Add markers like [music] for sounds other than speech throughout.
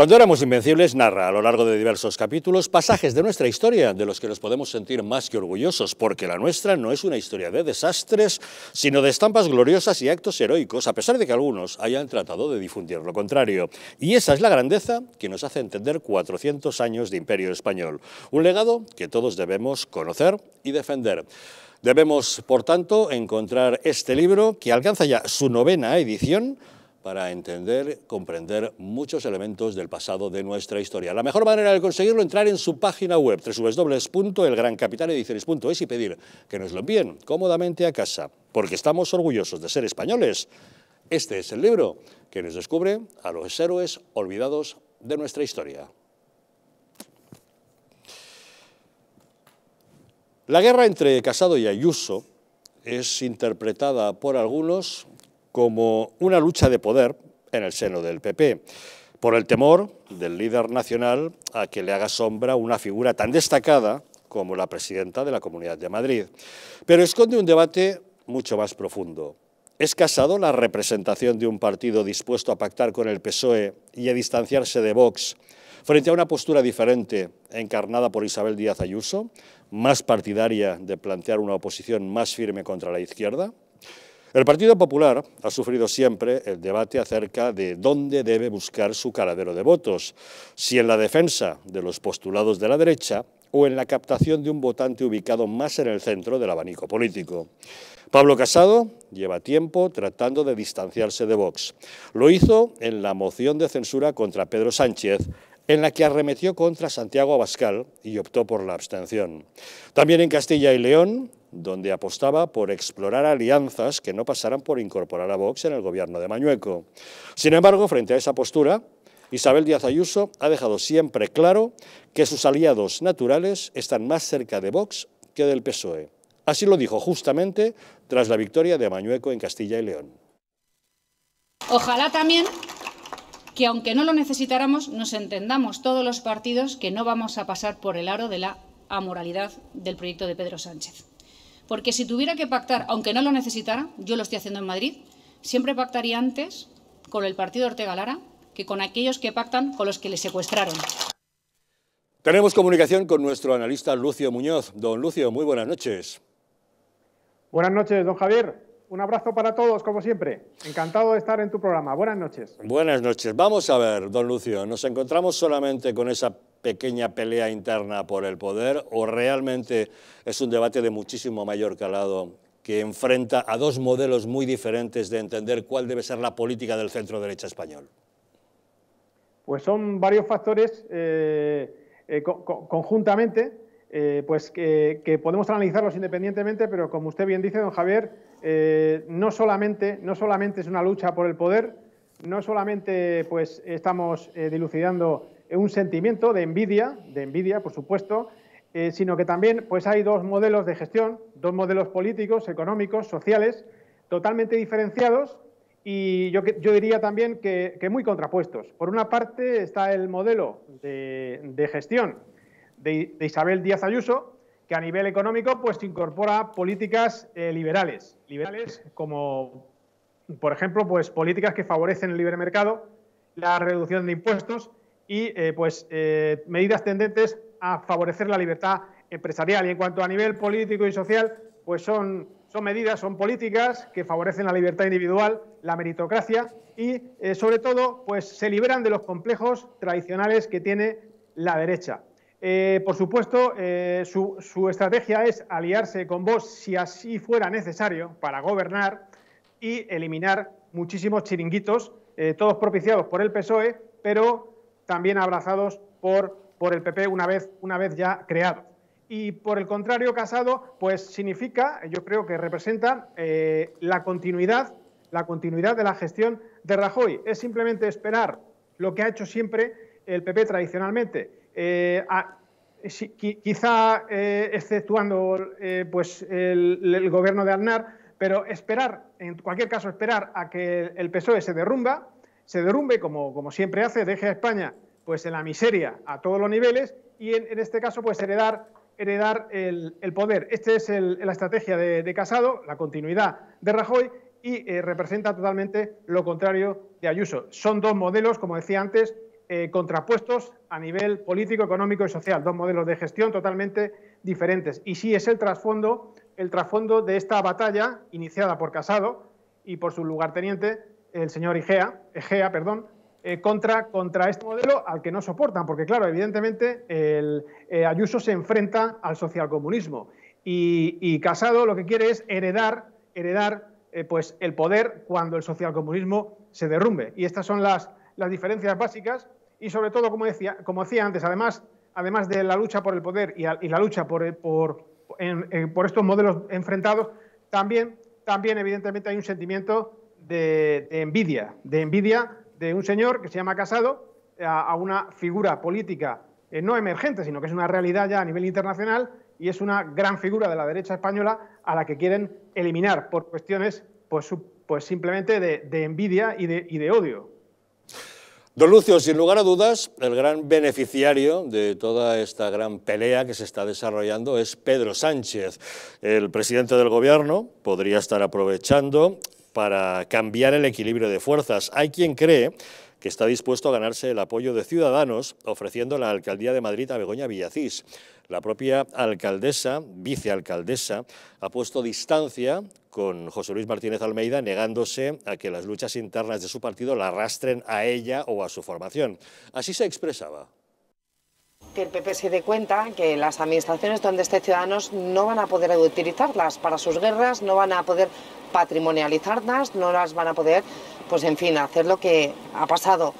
Cuando éramos invencibles narra a lo largo de diversos capítulos pasajes de nuestra historia de los que nos podemos sentir más que orgullosos, porque la nuestra no es una historia de desastres, sino de estampas gloriosas y actos heroicos, a pesar de que algunos hayan tratado de difundir lo contrario. Y esa es la grandeza que nos hace entender 400 años de imperio español, un legado que todos debemos conocer y defender. Debemos, por tanto, encontrar este libro que alcanza ya su novena edición para entender, comprender muchos elementos del pasado de nuestra historia. La mejor manera de conseguirlo, es entrar en su página web, www.elgrancapitalediciones.es y pedir que nos lo envíen cómodamente a casa, porque estamos orgullosos de ser españoles. Este es el libro que nos descubre a los héroes olvidados de nuestra historia. La guerra entre Casado y Ayuso es interpretada por algunos como una lucha de poder en el seno del PP, por el temor del líder nacional a que le haga sombra una figura tan destacada como la presidenta de la Comunidad de Madrid. Pero esconde un debate mucho más profundo. ¿Es Casado la representación de un partido dispuesto a pactar con el PSOE y a distanciarse de Vox frente a una postura diferente encarnada por Isabel Díaz Ayuso, más partidaria de plantear una oposición más firme contra la izquierda? El Partido Popular ha sufrido siempre el debate acerca de dónde debe buscar su caladero de votos, si en la defensa de los postulados de la derecha o en la captación de un votante ubicado más en el centro del abanico político. Pablo Casado lleva tiempo tratando de distanciarse de Vox. Lo hizo en la moción de censura contra Pedro Sánchez, en la que arremetió contra Santiago Abascal y optó por la abstención. También en Castilla y León, donde apostaba por explorar alianzas que no pasaran por incorporar a Vox en el gobierno de Mañueco. Sin embargo, frente a esa postura, Isabel Díaz Ayuso ha dejado siempre claro que sus aliados naturales están más cerca de Vox que del PSOE. Así lo dijo justamente tras la victoria de Mañueco en Castilla y León. Ojalá también que aunque no lo necesitáramos, nos entendamos todos los partidos que no vamos a pasar por el aro de la amoralidad del proyecto de Pedro Sánchez. Porque si tuviera que pactar, aunque no lo necesitara, yo lo estoy haciendo en Madrid, siempre pactaría antes con el partido Ortega Lara que con aquellos que pactan con los que le secuestraron. Tenemos comunicación con nuestro analista Lucio Muñoz. Don Lucio, muy buenas noches. Buenas noches, don Javier un abrazo para todos, como siempre. Encantado de estar en tu programa. Buenas noches. Buenas noches. Vamos a ver, don Lucio, ¿nos encontramos solamente con esa pequeña pelea interna por el poder o realmente es un debate de muchísimo mayor calado que enfrenta a dos modelos muy diferentes de entender cuál debe ser la política del centro derecha español? Pues son varios factores eh, eh, conjuntamente eh, pues que, podemos analizarlos independientemente, pero como usted bien dice, don Javier, eh, no, solamente, no solamente es una lucha por el poder, no solamente pues, estamos eh, dilucidando un sentimiento de envidia, de envidia, por supuesto, sino que también pues, hay dos modelos de gestión, dos modelos políticos, económicos, sociales, totalmente diferenciados y yo, yo diría también que, muy contrapuestos. Por una parte está el modelo de gestión de, Isabel Díaz Ayuso, que a nivel económico pues incorpora políticas eh, liberales, liberales como por ejemplo pues políticas que favorecen el libre mercado, la reducción de impuestos y eh, pues eh, medidas tendentes a favorecer la libertad empresarial. Y en cuanto a nivel político y social, pues son, son medidas, son políticas que favorecen la libertad individual, la meritocracia y sobre todo pues se liberan de los complejos tradicionales que tiene la derecha. Eh, por supuesto, eh, su, estrategia es aliarse con vos si así fuera necesario para gobernar y eliminar muchísimos chiringuitos, eh, todos propiciados por el PSOE, pero también abrazados por, por el PP una vez, una vez ya creado. Y por el contrario, Casado, pues significa, yo creo que representa la continuidad, la continuidad de la gestión de Rajoy. Es simplemente esperar lo que ha hecho siempre el PP tradicionalmente, eh, ah, quizá eh, exceptuando eh, pues el, gobierno de Aznar, pero esperar, en cualquier caso, esperar a que el PSOE se derrumba, se derrumbe como, siempre hace, deje a España pues en la miseria a todos los niveles y en, este caso pues heredar heredar el, poder. Esta es la estrategia de, Casado, la continuidad de Rajoy y representa totalmente lo contrario de Ayuso. Son dos modelos, como decía antes, eh, contrapuestos a nivel político, económico y social, dos modelos de gestión totalmente diferentes. Y sí es el trasfondo, el trasfondo de esta batalla iniciada por Casado y por su lugarteniente, el señor Igea, Egea, perdón, eh, contra, contra este modelo al que no soportan, porque claro, evidentemente el, eh, Ayuso se enfrenta al socialcomunismo y, Casado lo que quiere es heredar, heredar pues el poder cuando el socialcomunismo se derrumbe. Y estas son las, las diferencias básicas y sobre todo, como decía, como decía antes, además, además de la lucha por el poder y, la lucha eh, eh, por, estos modelos enfrentados, también, también evidentemente hay un sentimiento de, envidia, de envidia de un señor que se llama Casado eh, a, una figura política no emergente, sino que es una realidad ya a nivel internacional y es una gran figura de la derecha española a la que quieren eliminar por cuestiones pues, pues simplemente de, envidia y de odio. Don Lucio, sin lugar a dudas, el gran beneficiario de toda esta gran pelea que se está desarrollando es Pedro Sánchez. El presidente del gobierno podría estar aprovechando para cambiar el equilibrio de fuerzas. Hay quien cree que está dispuesto a ganarse el apoyo de Ciudadanos ofreciendo la alcaldía de Madrid a Begoña Villacís. La propia alcaldesa, vicealcaldesa, ha puesto distancia con José Luis Martínez Almeida, negándose a que las luchas internas de su partido la arrastren a ella o a su formación. Así se expresaba que el PP se dé cuenta que las administraciones donde esté Ciudadanos no van a poder utilizarlas para sus guerras, no van a poder patrimonializarlas, no las van a poder pues en fin, hacer lo que ha pasado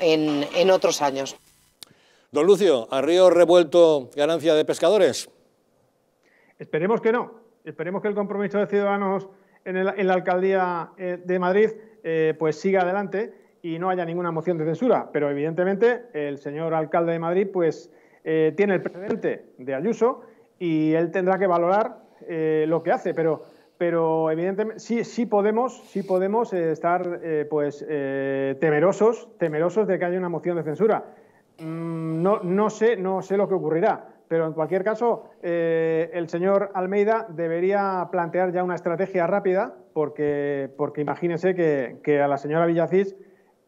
en, otros años. Don Lucio, ¿a río revuelto ganancia de pescadores? Esperemos que no. Esperemos que el compromiso de Ciudadanos en, la alcaldía eh, de Madrid eh, pues siga adelante y no haya ninguna moción de censura. Pero evidentemente el señor alcalde de Madrid pues eh, tiene el precedente de Ayuso y él tendrá que valorar lo que hace. Pero pero evidentemente sí, sí podemos, sí podemos eh, estar eh, pues, eh, temerosos, temerosos de que haya una moción de censura. Mm, no, no, sé, no sé lo que ocurrirá, pero en cualquier caso, el señor Almeida debería plantear ya una estrategia rápida, porque, porque imagínense que, a la señora Villacís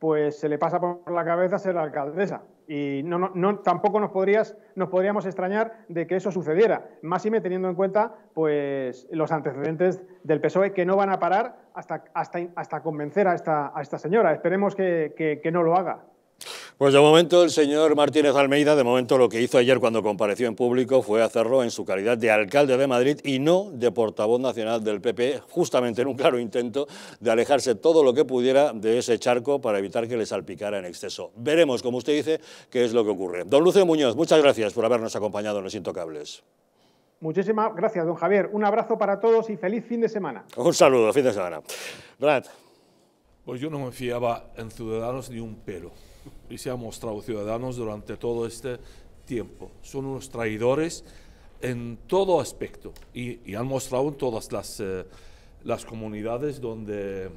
pues, se le pasa por la cabeza ser alcaldesa. Y no, no, tampoco nos, podrías, nos podríamos extrañar de que eso sucediera, más y me teniendo en cuenta pues, los antecedentes del PSOE que no van a parar hasta, hasta, hasta convencer a esta, a esta señora. Esperemos que no lo haga. Pues de momento el señor Martínez Almeida, de momento lo que hizo ayer cuando compareció en público fue hacerlo en su calidad de alcalde de Madrid y no de portavoz nacional del PP, justamente en un claro intento de alejarse todo lo que pudiera de ese charco para evitar que le salpicara en exceso. Veremos, como usted dice, qué es lo que ocurre. Don Lucio Muñoz, muchas gracias por habernos acompañado en Los Intocables. Muchísimas gracias, don Javier. Un abrazo para todos y feliz fin de semana. Un saludo, fin de semana. Brad. Pues yo no me fiaba en Ciudadanos ni un pelo y se han mostrado ciudadanos durante todo este tiempo. Son unos traidores en todo aspecto y, han mostrado en todas las, eh, las comunidades donde,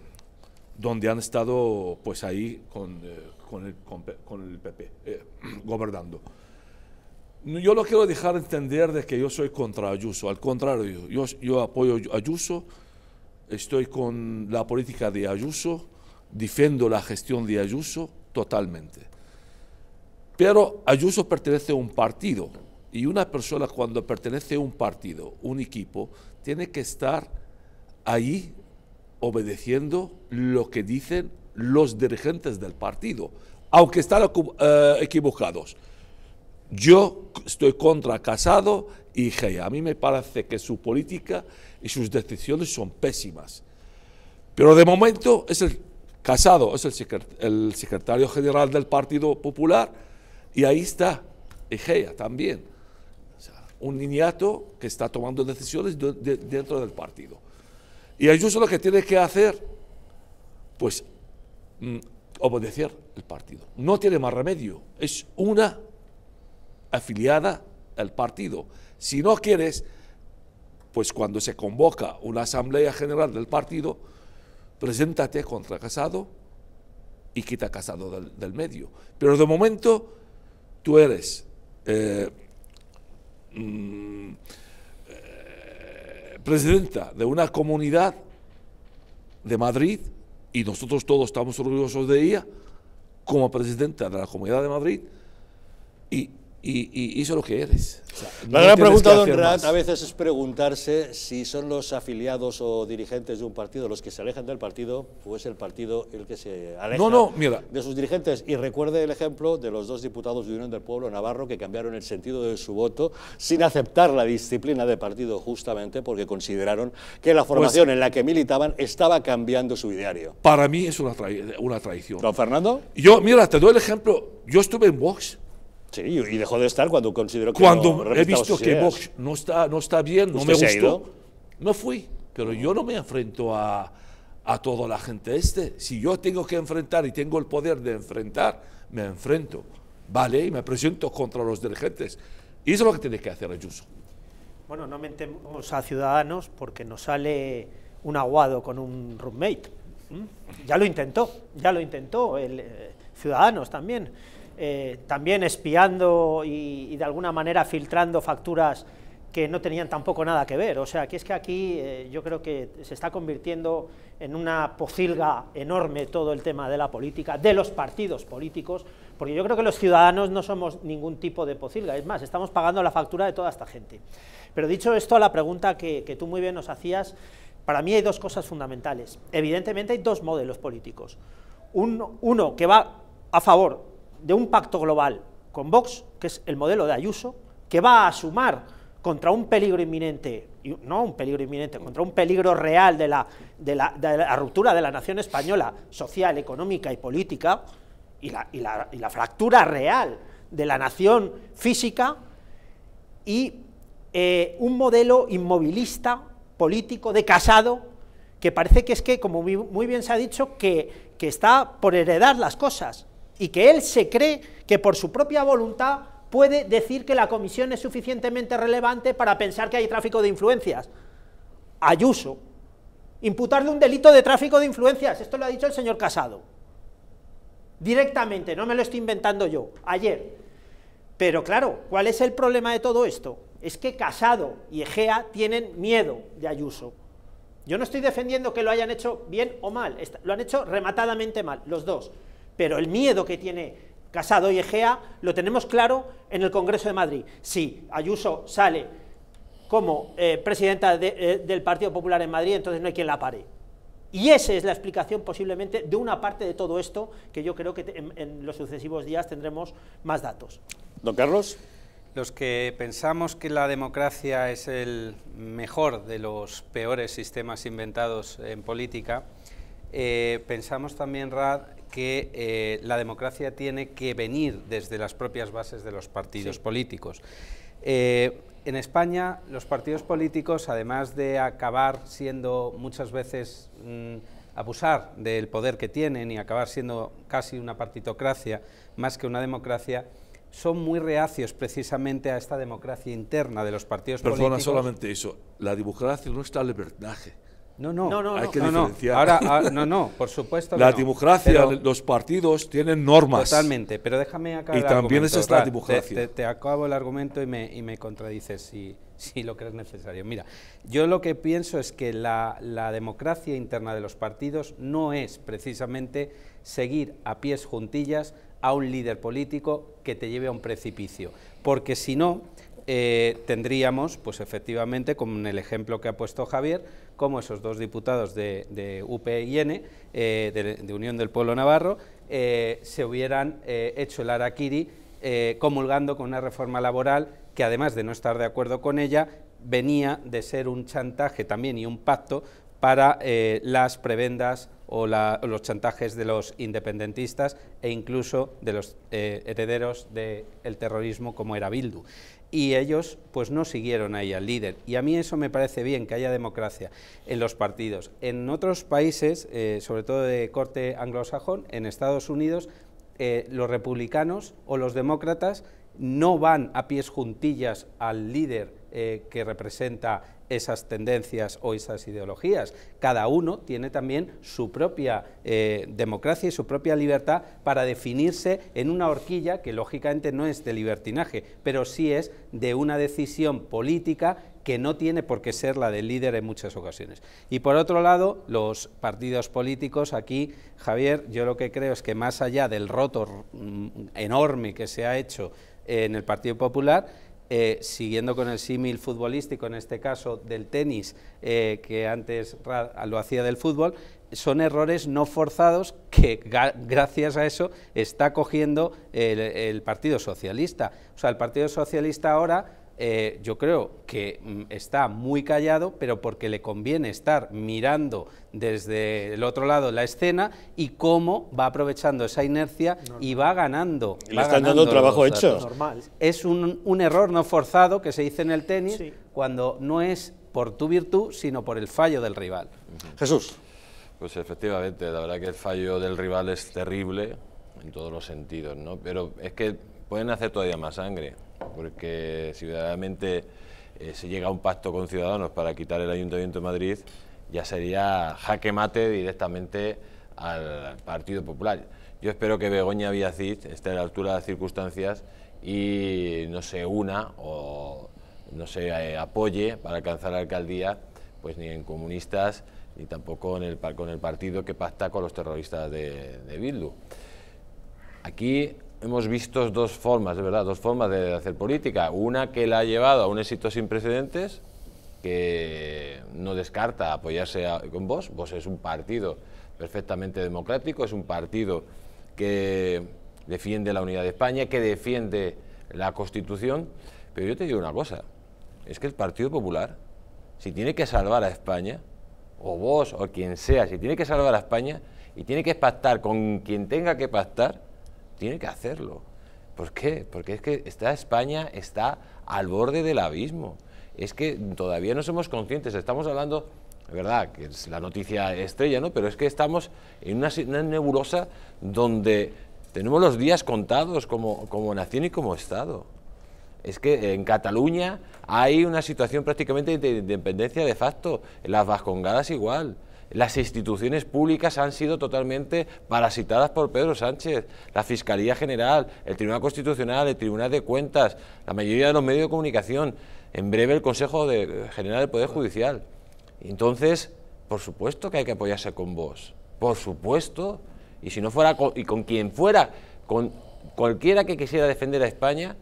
donde han estado pues ahí con, eh, con, el, PP eh, [clears throat] gobernando. Yo lo quiero dejar entender de que yo soy contra Ayuso, al contrario, yo, yo apoyo Ayuso, estoy con la política de Ayuso, defiendo la gestión de Ayuso totalmente. Pero Ayuso pertenece a un partido y una persona cuando pertenece a un partido, un equipo, tiene que estar ahí obedeciendo lo que dicen los dirigentes del partido, aunque están eh, equivocados. Yo estoy contra Casado y Gea. A mí me parece que su política y sus decisiones son pésimas. Pero de momento es el Casado, es el secretario general del Partido Popular y ahí está Egea también, un niñato que está tomando decisiones dentro del partido. Y ellos lo que tiene que hacer, pues, mm, obedecer el partido. No tiene más remedio, es una afiliada al partido. Si no quieres, pues cuando se convoca una asamblea general del partido, preséntate contra Casado y quita Casado del, del medio. Pero de momento tú eres eh, mm, eh, presidenta de una comunidad de Madrid y nosotros todos estamos orgullosos de ella como presidenta de la Comunidad de Madrid y y, eso es lo que eres. la gran pregunta, don a veces es preguntarse si son los afiliados o dirigentes de un partido los que se alejan del partido o es el partido el que se aleja de sus dirigentes. Y recuerde el ejemplo de los dos diputados de Unión del Pueblo Navarro que cambiaron el sentido de su voto sin aceptar la disciplina de partido justamente porque consideraron que la pues formación en la que militaban estaba cambiando su ideario. Para mí es una, una traición. ¿Don Fernando? Yo, mira, te doy el ejemplo. Yo estuve en Vox Sí, y dejó de estar cuando considero que Cuando no he visto que Vox no está, no está bien, no me gustó, no fui. Pero yo no me enfrento a, toda la gente este. Si yo tengo que enfrentar y tengo el poder de enfrentar, me enfrento. Vale, y me presento contra los dirigentes. Y eso es lo que tiene que hacer Ayuso. Bueno, no mentemos a Ciudadanos porque nos sale un aguado con un roommate. ¿Mm? Ya lo intentó, ya lo intentó el eh, Ciudadanos también. Eh, también espiando y, de alguna manera filtrando facturas que no tenían tampoco nada que ver. O sea, que es que aquí eh, yo creo que se está convirtiendo en una pocilga enorme todo el tema de la política, de los partidos políticos, porque yo creo que los ciudadanos no somos ningún tipo de pocilga, es más, estamos pagando la factura de toda esta gente. Pero dicho esto, la pregunta que, tú muy bien nos hacías, para mí hay dos cosas fundamentales. Evidentemente hay dos modelos políticos. uno que va a favor de un pacto global con Vox, que es el modelo de Ayuso, que va a sumar contra un peligro inminente, no un peligro inminente, contra un peligro real de la, de la, de la ruptura de la nación española social, económica y política, y la, fractura real de la nación física, y eh, un modelo inmovilista, político, de casado, que parece que es que, como muy, bien se ha dicho, que, que está por heredar las cosas, y que él se cree que por su propia voluntad puede decir que la comisión es suficientemente relevante para pensar que hay tráfico de influencias. Ayuso, imputarle un delito de tráfico de influencias, esto lo ha dicho el señor Casado, directamente, no me lo estoy inventando yo, ayer. Pero claro, ¿cuál es el problema de todo esto? Es que Casado y Egea tienen miedo de Ayuso. Yo no estoy defendiendo que lo hayan hecho bien o mal, lo han hecho rematadamente mal, los dos. Pero el miedo que tiene Casado y Egea lo tenemos claro en el Congreso de Madrid. Si Ayuso sale como eh, presidenta eh, del Partido Popular en Madrid, entonces no hay quien la pare. Y esa es la explicación posiblemente de una parte de todo esto, que yo creo que en, los sucesivos días tendremos más datos. Don Carlos. Los que pensamos que la democracia es el mejor de los peores sistemas inventados en política, eh, pensamos también, Rad, que eh, la democracia tiene que venir desde las propias bases de los partidos políticos. Eh, en España, los partidos políticos, además de acabar siendo muchas veces mm, abusar del poder que tienen y acabar siendo casi una partitocracia más que una democracia, son muy reacios precisamente a esta democracia interna de los partidos políticos. Perdona solamente eso, la democracia no está al libertinaje. No, no, no, no, hay que diferenciar. Ahora, ah, no, no, por supuesto. la democracia, los partidos tienen normas. Totalmente, pero déjame acabar. Y también esa es la democracia. Te, acabo el argumento y me, y me contradices si, si lo crees necesario. Mira, yo lo que pienso es que la, la democracia interna de los partidos no es precisamente seguir a pies juntillas a un líder político que te lleve a un precipicio, porque si no, eh, tendríamos, pues efectivamente, como el ejemplo que ha puesto Javier, cómo esos dos diputados de, eh, de de, Unión del Pueblo Navarro, eh, se hubieran eh, hecho el araquiri comulgando con una reforma laboral que además de no estar de acuerdo con ella, venía de ser un chantaje también y un pacto para las prebendas o los chantajes de los independentistas e incluso de los herederos del terrorismo como era Bildu y ellos pues no siguieron ahí al líder. Y a mí eso me parece bien, que haya democracia en los partidos. En otros países, eh, sobre todo de corte anglosajón, en Estados Unidos, eh, los republicanos o los demócratas no van a pies juntillas al líder eh, que representa esas tendencias o esas ideologías. Cada uno tiene también su propia eh, democracia y su propia libertad para definirse en una horquilla que lógicamente no es de libertinaje, pero sí es de una decisión política que no tiene por qué ser la del líder en muchas ocasiones. Y por otro lado, los partidos políticos, aquí, Javier, yo lo que creo es que más allá del roto mm, enorme que se ha hecho en el Partido Popular, eh, siguiendo con el símil futbolístico, en este caso del tenis, eh, que antes lo hacía del fútbol, son errores no forzados que gracias a eso está cogiendo el Partido Socialista. O sea, el Partido Socialista ahora eh, yo creo que mm, está muy callado, pero porque le conviene estar mirando desde el otro lado la escena y cómo va aprovechando esa inercia y va ganando. Y dando trabajo hecho. Es un, un, error no forzado que se dice en el tenis cuando no es por tu virtud, sino por el fallo del rival. Jesús. Pues efectivamente, la verdad que el fallo del rival es terrible en todos los sentidos, ¿no? Pero es que pueden hacer todavía más sangre porque si verdaderamente eh, se llega a un pacto con Ciudadanos para quitar el Ayuntamiento de Madrid, ya sería jaque mate directamente al Partido Popular. Yo espero que Begoña Villacid esté a la altura de las circunstancias y no se una o no se eh, apoye para alcanzar la alcaldía, pues ni en comunistas ni tampoco en el, con el partido que pacta con los terroristas de, de Bildu. Aquí hemos visto dos formas, de verdad, dos formas de hacer política. Una que la ha llevado a un éxito sin precedentes, que no descarta apoyarse con vos. Vos es un partido perfectamente democrático, es un partido que defiende la unidad de España, que defiende la Constitución. Pero yo te digo una cosa, es que el Partido Popular, si tiene que salvar a España, o vos o quien sea, si tiene que salvar a España y tiene que pactar con quien tenga que pactar, tiene que hacerlo. ¿Por qué? Porque es que esta España está al borde del abismo. Es que todavía no somos conscientes, estamos hablando, es verdad, que es la noticia estrella, ¿no? Pero es que estamos en una, nebulosa donde tenemos los días contados como, como nación y como Estado. Es que en Cataluña hay una situación prácticamente de independencia de facto, en las Vascongadas igual. Las instituciones públicas han sido totalmente parasitadas por Pedro Sánchez, la Fiscalía General, el Tribunal Constitucional, el Tribunal de Cuentas, la mayoría de los medios de comunicación, en breve el Consejo General del Poder Judicial. Entonces, por supuesto que hay que apoyarse con vos, por supuesto, y si no fuera y con quien fuera, con cualquiera que quisiera defender a España,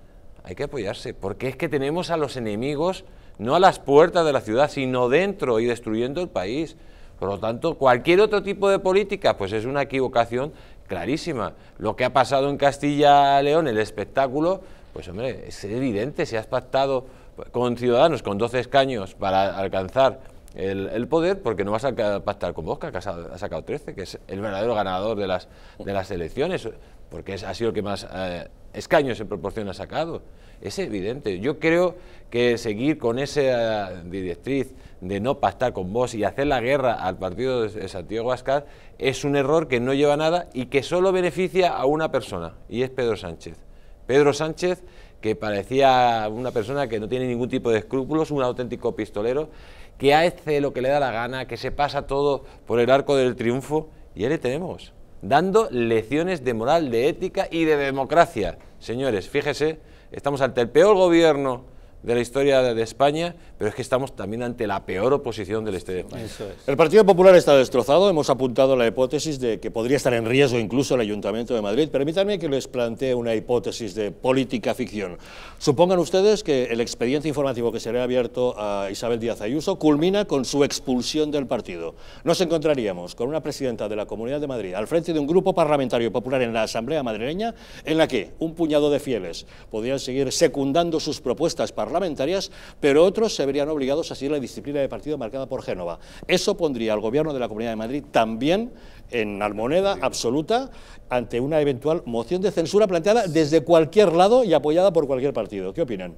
hay que apoyarse, porque es que tenemos a los enemigos no a las puertas de la ciudad, sino dentro y destruyendo el país. Por lo tanto, cualquier otro tipo de política, pues es una equivocación clarísima. Lo que ha pasado en Castilla-León, el espectáculo, pues hombre, es evidente, si has pactado con Ciudadanos con 12 escaños para alcanzar el, poder, porque no vas a pactar con Bosca, que ha sacado 13, que es el verdadero ganador de las, de las elecciones, porque es, ha sido el que más eh, escaños en proporción ha sacado. Es evidente. Yo creo que seguir con esa directriz de no pactar con vos y hacer la guerra al partido de Santiago Vázquez... es un error que no lleva nada y que solo beneficia a una persona, y es Pedro Sánchez. Pedro Sánchez, que parecía una persona que no tiene ningún tipo de escrúpulos, un auténtico pistolero, que hace lo que le da la gana, que se pasa todo por el arco del triunfo, y ahí le tenemos, dando lecciones de moral, de ética y de democracia. Señores, fíjese, estamos ante el peor gobierno de la historia de España, pero es que estamos también ante la peor oposición del este de España. El Partido Popular está destrozado, hemos apuntado la hipótesis de que podría estar en riesgo incluso el Ayuntamiento de Madrid. Permítanme que les plantee una hipótesis de política ficción. Supongan ustedes que el expediente informativo que se le ha abierto a Isabel Díaz Ayuso culmina con su expulsión del partido. Nos encontraríamos con una presidenta de la Comunidad de Madrid al frente de un grupo parlamentario popular en la Asamblea madrileña en la que un puñado de fieles podrían seguir secundando sus propuestas parlamentarias parlamentarias, pero otros se verían obligados a seguir la disciplina de partido marcada por Génova. Eso pondría al gobierno de la Comunidad de Madrid también en almoneda absoluta ante una eventual moción de censura planteada desde cualquier lado y apoyada por cualquier partido. ¿Qué opinan?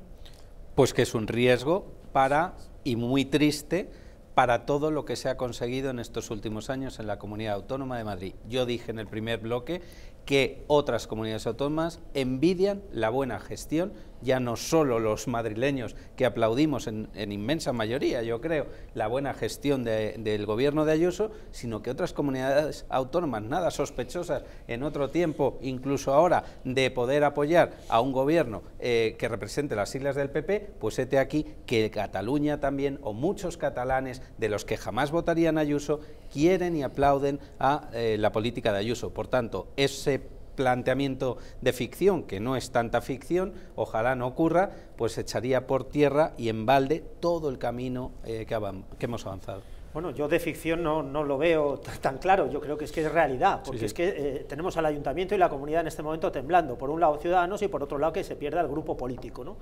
Pues que es un riesgo para, y muy triste, para todo lo que se ha conseguido en estos últimos años en la Comunidad Autónoma de Madrid. Yo dije en el primer bloque que otras comunidades autónomas envidian la buena gestión ya no solo los madrileños que aplaudimos en, inmensa mayoría, yo creo, la buena gestión del gobierno de Ayuso, sino que otras comunidades autónomas nada sospechosas en otro tiempo, incluso ahora, de poder apoyar a un gobierno eh, que represente las islas del PP, pues este aquí que Cataluña también, o muchos catalanes de los que jamás votarían Ayuso, quieren y aplauden a eh, la política de Ayuso. Por tanto, ese planteamiento de ficción, que no es tanta ficción, ojalá no ocurra, pues echaría por tierra y en balde todo el camino eh, que, hemos avanzado. Bueno, yo de ficción no, no lo veo tan claro, yo creo que es que es realidad, porque es que eh, tenemos al ayuntamiento y la comunidad en este momento temblando, por un lado ciudadanos y por otro lado que se pierda el grupo político, ¿no?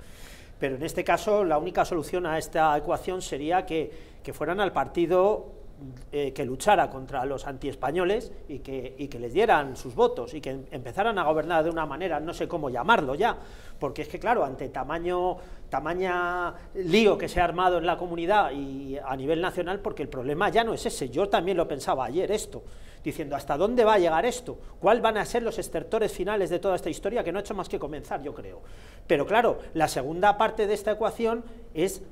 Pero en este caso la única solución a esta ecuación sería que, que fueran al partido eh, que luchara contra los antiespañoles y que, y que les dieran sus votos y que em, empezaran a gobernar de una manera, no sé cómo llamarlo ya, porque es que claro, ante tamaño, tamaño lío que se ha armado en la comunidad y a nivel nacional, porque el problema ya no es ese, yo también lo pensaba ayer esto, diciendo hasta dónde va a llegar esto, cuáles van a ser los estertores finales de toda esta historia que no ha hecho más que comenzar, yo creo. Pero claro, la segunda parte de esta ecuación es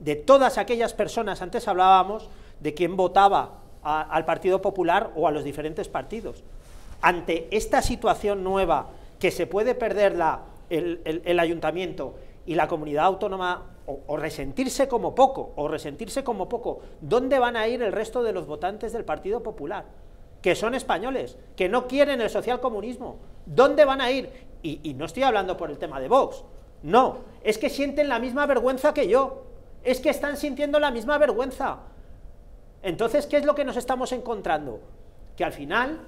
de todas aquellas personas, antes hablábamos, de quién votaba al Partido Popular o a los diferentes partidos. Ante esta situación nueva, que se puede perder el, ayuntamiento y la comunidad autónoma o, resentirse como poco, o resentirse como poco, ¿dónde van a ir el resto de los votantes del Partido Popular? Que son españoles, que no quieren el socialcomunismo. ¿Dónde van a ir? Y, y no estoy hablando por el tema de Vox, no, es que sienten la misma vergüenza que yo, es que están sintiendo la misma vergüenza, entonces, ¿qué es lo que nos estamos encontrando? Que al final,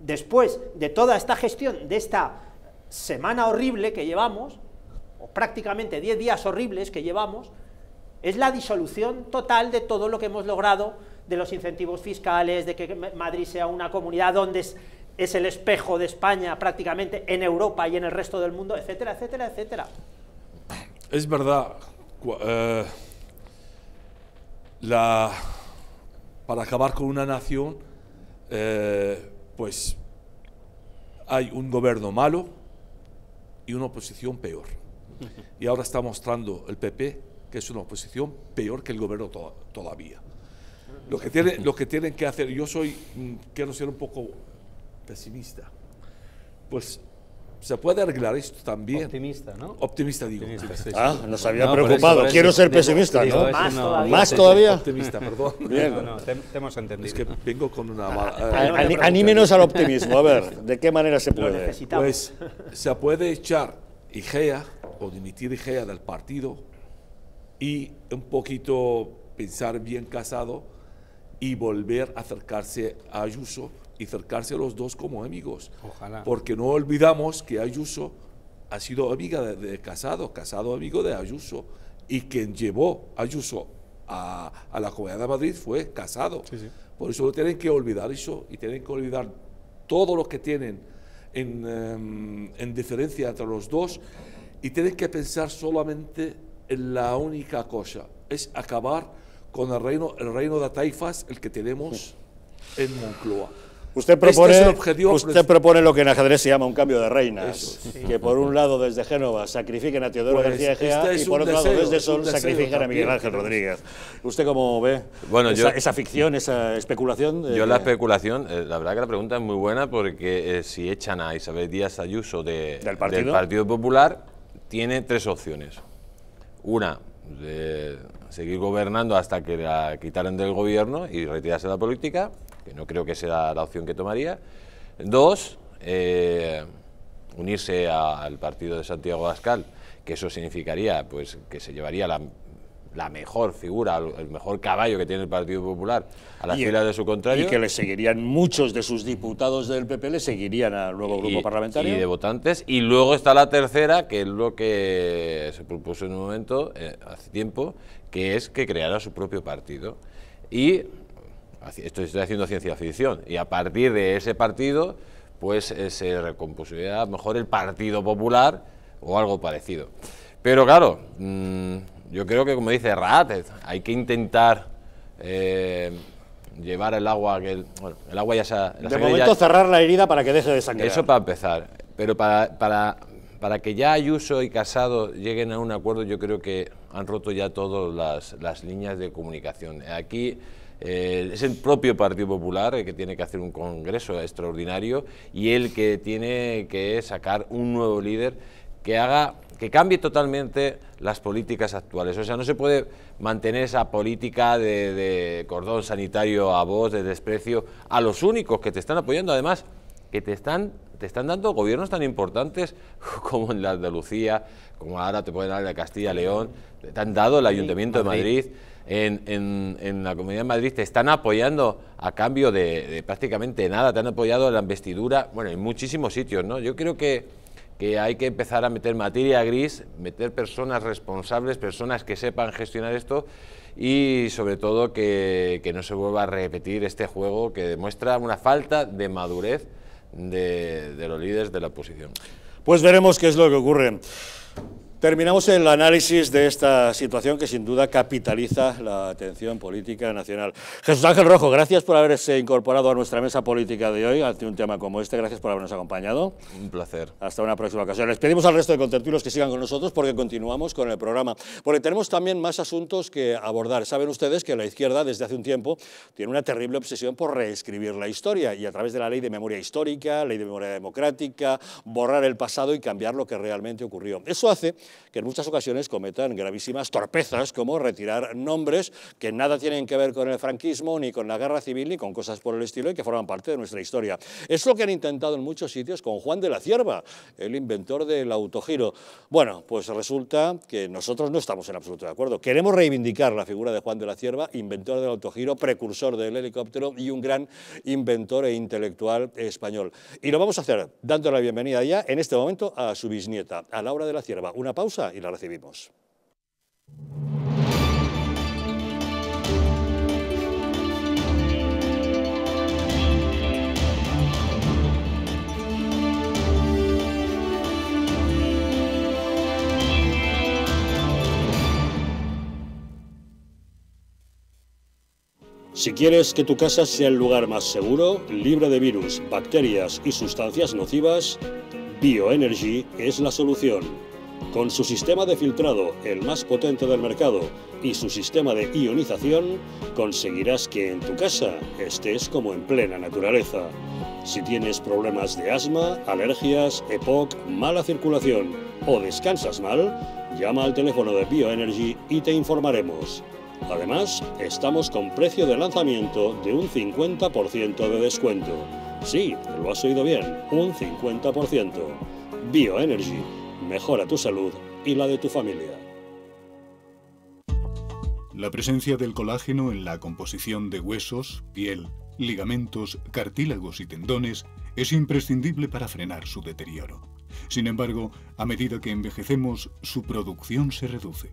después de toda esta gestión, de esta semana horrible que llevamos, o prácticamente 10 días horribles que llevamos, es la disolución total de todo lo que hemos logrado, de los incentivos fiscales, de que Madrid sea una comunidad donde es, el espejo de España prácticamente en Europa y en el resto del mundo, etcétera, etcétera, etcétera. Es verdad. Eh, la para acabar con una nación, eh, pues hay un gobierno malo y una oposición peor. Y ahora está mostrando el PP que es una oposición peor que el gobierno todavía. Lo que, lo que tienen que hacer, yo soy, mm, quiero ser un poco pesimista, pues se puede arreglar esto también. Optimista, ¿no? Optimista, digo. Ah, nos había preocupado. Quiero ser pesimista, ¿no? Más, todavía. ¿Más todavía? Optimista, perdón. Bien. No, no, entendido. Es que vengo con una ah, ah, eh, ah, anímenos al optimismo, a ver, [laughs] ¿de qué manera se puede? Pues se puede echar IGEA o dimitir IGEA del partido y un poquito pensar bien casado y volver a acercarse a Ayuso y acercarse a los dos como amigos. Ojalá. Porque no olvidamos que Ayuso ha sido amiga de, Casado, Casado amigo de Ayuso, y quien llevó Ayuso a, a la Comunidad de Madrid fue Casado. Por eso no tienen que olvidar eso y tienen que olvidar todo lo que tienen en, em, en diferencia entre los dos y tienen que pensar solamente en la única cosa, es acabar con el reino, el reino de taifas, el que tenemos en Moncloa. Usted este propone, usted propone lo que en ajedrez se llama un cambio de reinas. Que por un lado desde Génova sacrifiquen a Teodoro pues García Egea este y por otro lado desde Sol sacrifiquen a Miguel Ángel Rodríguez. ¿Usted cómo ve bueno, esa, yo, esa ficción, esa especulación? yo la especulación, eh, la verdad que la pregunta es muy buena porque eh, si echan a Isabel Díaz Ayuso ¿Del, partido? Popular, tiene tres opciones. Una, de seguir gobernando hasta que la quitaran del gobierno y retirarse de la política que no creo que sea la opción que tomaría. Dos, eh, unirse al partido de Santiago Abascal, que eso significaría pues, que se llevaría la, mejor figura, el mejor caballo que tiene el Partido Popular a la fila de su contrario. Y que le seguirían muchos de sus diputados del PP, le seguirían al nuevo grupo parlamentario. Y de votantes. Y luego está la tercera, que es lo que se propuso en un momento, eh, hace tiempo, que es que creara su propio partido. Y esto estoy haciendo ciencia ficción, y a partir de ese partido, pues eh, se recompusiera mejor el Partido Popular o algo parecido. Pero claro, mm, yo creo que como dice Rat, hay que intentar eh, llevar el agua, que el, bueno, el agua ya se ha... De momento cerrar la herida para que deje de sangrar. Eso para empezar, pero para, para, que ya Ayuso y Casado lleguen a un acuerdo, yo creo que han roto ya todas las, las líneas de comunicación. Aquí eh, es el propio Partido Popular el que tiene que hacer un congreso extraordinario y el que tiene que sacar un nuevo líder que haga que cambie totalmente las políticas actuales. O sea, no se puede mantener esa política de, de, cordón sanitario a voz, de desprecio a los únicos que te están apoyando, además, que te están te están dando gobiernos tan importantes [laughs] como en la Andalucía, como ahora te pueden hablar de la Castilla-León, te han dado el Ayuntamiento de Madrid, en, la Comunidad de Madrid, te están apoyando a cambio de, prácticamente nada, te han apoyado la investidura, bueno, en muchísimos sitios, ¿no? Yo creo que, hay que empezar a meter materia gris, meter personas responsables, personas que sepan gestionar esto y sobre todo que no se vuelva a repetir este juego que demuestra una falta de madurez de, los líderes de la oposición. Pues veremos qué es lo que ocurre. Terminamos el análisis de esta situación que sin duda capitaliza la atención política nacional. Jesús Ángel Rojo, gracias por haberse incorporado a nuestra mesa política de hoy ante un tema como este. Gracias por habernos acompañado. Un placer. Hasta una próxima ocasión. Les pedimos al resto de contertulios que sigan con nosotros porque continuamos con el programa. Porque tenemos también más asuntos que abordar. Saben ustedes que la izquierda desde hace un tiempo tiene una terrible obsesión por reescribir la historia y a través de la ley de memoria histórica, ley de memoria democrática, borrar el pasado y cambiar lo que realmente ocurrió. Eso hace que en muchas ocasiones cometan gravísimas torpezas como retirar nombres que nada tienen que ver con el franquismo, ni con la guerra civil, ni con cosas por el estilo y que forman parte de nuestra historia. Es lo que han intentado en muchos sitios con Juan de la Cierva, el inventor del autogiro. Bueno, pues resulta que nosotros no estamos en absoluto de acuerdo. Queremos reivindicar la figura de Juan de la Cierva, inventor del autogiro, precursor del helicóptero y un gran inventor e intelectual español. Y lo vamos a hacer dando la bienvenida ya en este momento a su bisnieta, a Laura de la Cierva. Una y la recibimos. Si quieres que tu casa sea el lugar más seguro, libre de virus, bacterias y sustancias nocivas, Bioenergy es la solución. Con su sistema de filtrado, el más potente del mercado, y su sistema de ionización, conseguirás que en tu casa estés como en plena naturaleza. Si tienes problemas de asma, alergias, EPOC, mala circulación o descansas mal, llama al teléfono de Bioenergy y te informaremos. Además, estamos con precio de lanzamiento de un 50% de descuento. Sí, lo has oído bien, un 50%. Bioenergy mejora tu salud y la de tu familia. La presencia del colágeno en la composición de huesos, piel, ligamentos, cartílagos y tendones es imprescindible para frenar su deterioro. Sin embargo, a medida que envejecemos, su producción se reduce.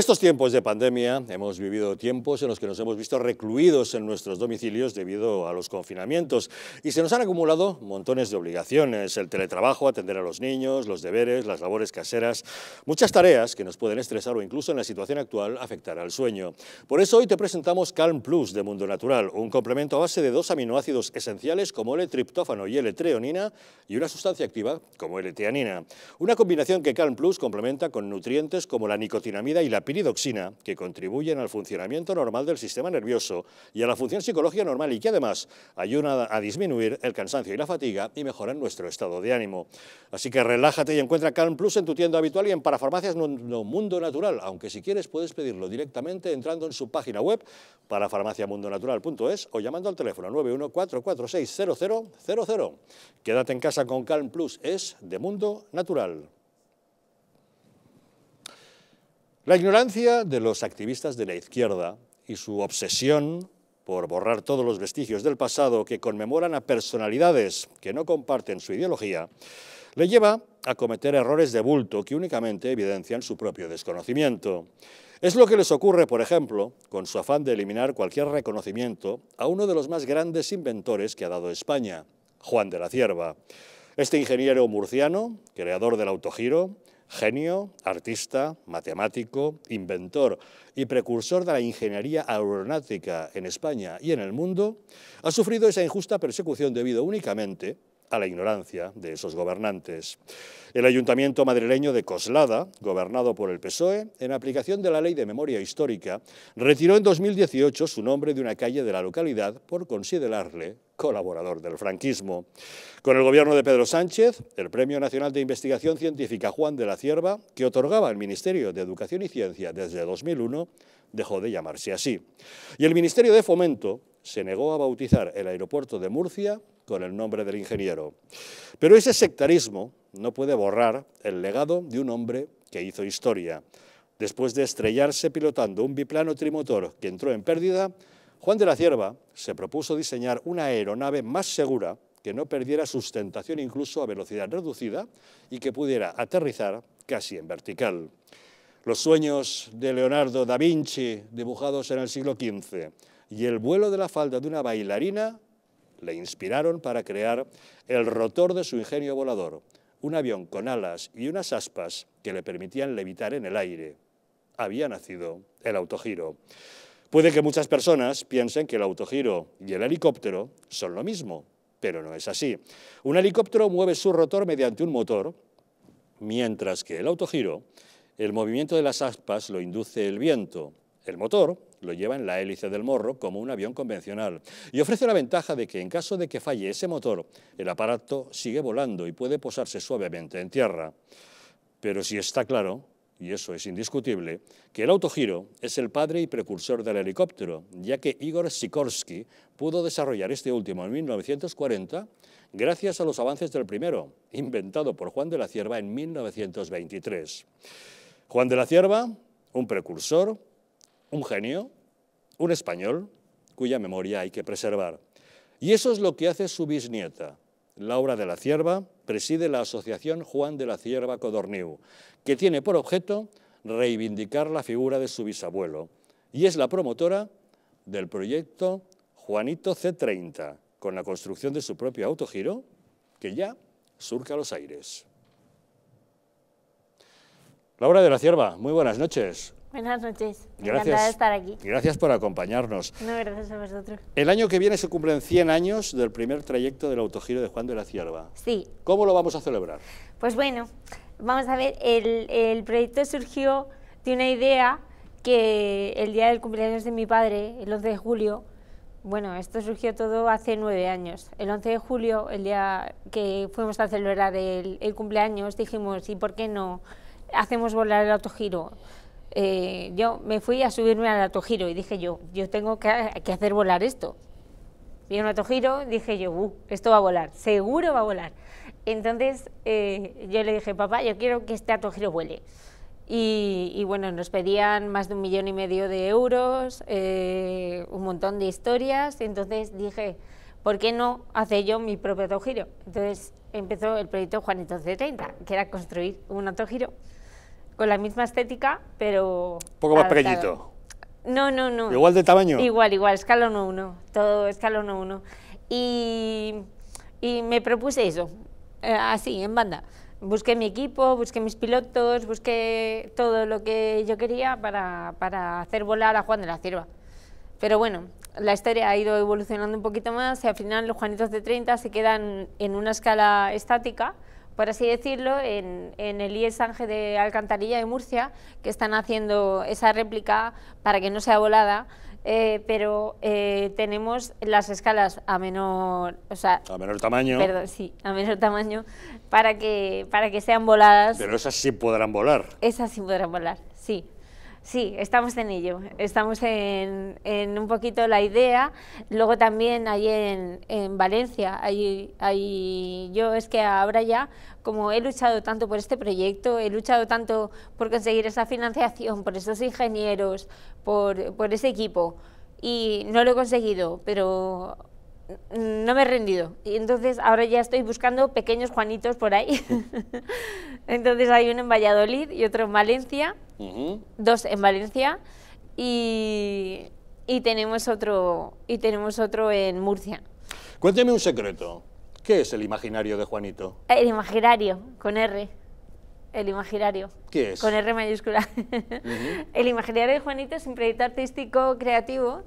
estos tiempos de pandemia hemos vivido tiempos en los que nos hemos visto recluidos en nuestros domicilios debido a los confinamientos y se nos han acumulado montones de obligaciones, el teletrabajo, atender a los niños, los deberes, las labores caseras, muchas tareas que nos pueden estresar o incluso en la situación actual afectar al sueño. Por eso hoy te presentamos Calm Plus de Mundo Natural, un complemento a base de dos aminoácidos esenciales como L-triptófano y L-treonina y una sustancia activa como L-teanina. Una combinación que Calm Plus complementa con nutrientes como la nicotinamida y la piridoxina que contribuyen al funcionamiento normal del sistema nervioso y a la función psicológica normal y que además ayudan a disminuir el cansancio y la fatiga y mejoran nuestro estado de ánimo. Así que relájate y encuentra Calm Plus en tu tienda habitual y en Parafarmacias Mundo Natural, aunque si quieres puedes pedirlo directamente entrando en su página web parafarmaciamundonatural.es o llamando al teléfono 914460000. Quédate en casa con Calm Plus, es de Mundo Natural. La ignorancia de los activistas de la izquierda y su obsesión por borrar todos los vestigios del pasado que conmemoran a personalidades que no comparten su ideología, le lleva a cometer errores de bulto que únicamente evidencian su propio desconocimiento. Es lo que les ocurre, por ejemplo, con su afán de eliminar cualquier reconocimiento a uno de los más grandes inventores que ha dado España, Juan de la Cierva. Este ingeniero murciano, creador del autogiro, Genio, artista, matemático, inventor y precursor de la ingeniería aeronáutica en España y en el mundo, ha sufrido esa injusta persecución debido únicamente a la ignorancia de esos gobernantes. El ayuntamiento madrileño de Coslada, gobernado por el PSOE, en aplicación de la Ley de Memoria Histórica, retiró en 2018 su nombre de una calle de la localidad por considerarle colaborador del franquismo. Con el gobierno de Pedro Sánchez, el Premio Nacional de Investigación Científica Juan de la Cierva, que otorgaba el Ministerio de Educación y Ciencia desde 2001, dejó de llamarse así. Y el Ministerio de Fomento se negó a bautizar el aeropuerto de Murcia con el nombre del ingeniero. Pero ese sectarismo no puede borrar el legado de un hombre que hizo historia. Después de estrellarse pilotando un biplano trimotor que entró en pérdida, Juan de la Cierva se propuso diseñar una aeronave más segura que no perdiera sustentación incluso a velocidad reducida y que pudiera aterrizar casi en vertical. Los sueños de Leonardo da Vinci, dibujados en el siglo XV, y el vuelo de la falda de una bailarina le inspiraron para crear el rotor de su ingenio volador, un avión con alas y unas aspas que le permitían levitar en el aire. Había nacido el autogiro. Puede que muchas personas piensen que el autogiro y el helicóptero son lo mismo, pero no es así. Un helicóptero mueve su rotor mediante un motor, mientras que el autogiro, el movimiento de las aspas lo induce el viento. El motor lo lleva en la hélice del morro como un avión convencional y ofrece la ventaja de que en caso de que falle ese motor, el aparato sigue volando y puede posarse suavemente en tierra. Pero si está claro, y eso es indiscutible, que el autogiro es el padre y precursor del helicóptero, ya que Igor Sikorsky pudo desarrollar este último en 1940 gracias a los avances del primero, inventado por Juan de la Cierva en 1923. Juan de la Cierva, un precursor, un genio, un español, cuya memoria hay que preservar. Y eso es lo que hace su bisnieta. Laura de la Cierva preside la Asociación Juan de la Cierva Codorniu, que tiene por objeto reivindicar la figura de su bisabuelo y es la promotora del proyecto Juanito C30, con la construcción de su propio autogiro que ya surca los aires. Laura de la Cierva, muy buenas noches. Buenas noches. Gracias, Encantada de estar aquí. Gracias por acompañarnos. No, gracias a vosotros. El año que viene se cumplen 100 años del primer trayecto del autogiro de Juan de la Cierva. Sí. ¿Cómo lo vamos a celebrar? Pues bueno, vamos a ver, el, proyecto surgió de una idea que el día del cumpleaños de mi padre, el 11 de julio, bueno, esto surgió todo hace nueve años. El 11 de julio, el día que fuimos a celebrar el, el cumpleaños, dijimos, ¿y por qué no hacemos volar el autogiro? Eh, yo me fui a subirme al atojiro y dije yo, yo tengo que, hacer volar esto. Vi un atojiro dije yo, uh, esto va a volar, seguro va a volar. Entonces eh, yo le dije, papá, yo quiero que este atojiro vuele. Y, y, bueno, nos pedían más de un millón y medio de euros, eh, un montón de historias. Entonces dije, ¿por qué no hace yo mi propio atojiro? Entonces empezó el proyecto Juanito de 30 que era construir un atojiro con la misma estética, pero... Un poco más pequeñito. No, no, no. ¿Igual de tamaño? Igual, igual, escalón 1, todo escalón 1. Y, y me propuse eso, eh, así, en banda. Busqué mi equipo, busqué mis pilotos, busqué todo lo que yo quería para, para hacer volar a Juan de la Cierva. Pero bueno, la historia ha ido evolucionando un poquito más y al final los Juanitos de 30 se quedan en una escala estática por así decirlo, en, en el IES Ángel de Alcantarilla de Murcia, que están haciendo esa réplica para que no sea volada, eh, pero eh, tenemos las escalas a menor, o sea, a menor tamaño. Perdón, sí, a menor tamaño para que para que sean voladas. Pero esas sí podrán volar. Esas sí podrán volar, sí. Sí, estamos en ello. Estamos en, un poquito la idea. Luego también ahí en, Valencia, ahí, yo es que ahora ya, como he luchado tanto por este proyecto, he luchado tanto por conseguir esa financiación, por esos ingenieros, por, por ese equipo, y no lo he conseguido, pero no me he rendido. Y entonces ahora ya estoy buscando pequeños Juanitos por ahí. [laughs] entonces hay uno en Valladolid y otro en Valencia, dos en Valencia y, y, tenemos otro, y tenemos otro en Murcia. Cuénteme un secreto. ¿Qué es el imaginario de Juanito? El imaginario, con R. El imaginario. ¿Qué es? Con R mayúscula. El imaginario de Juanito es un proyecto artístico creativo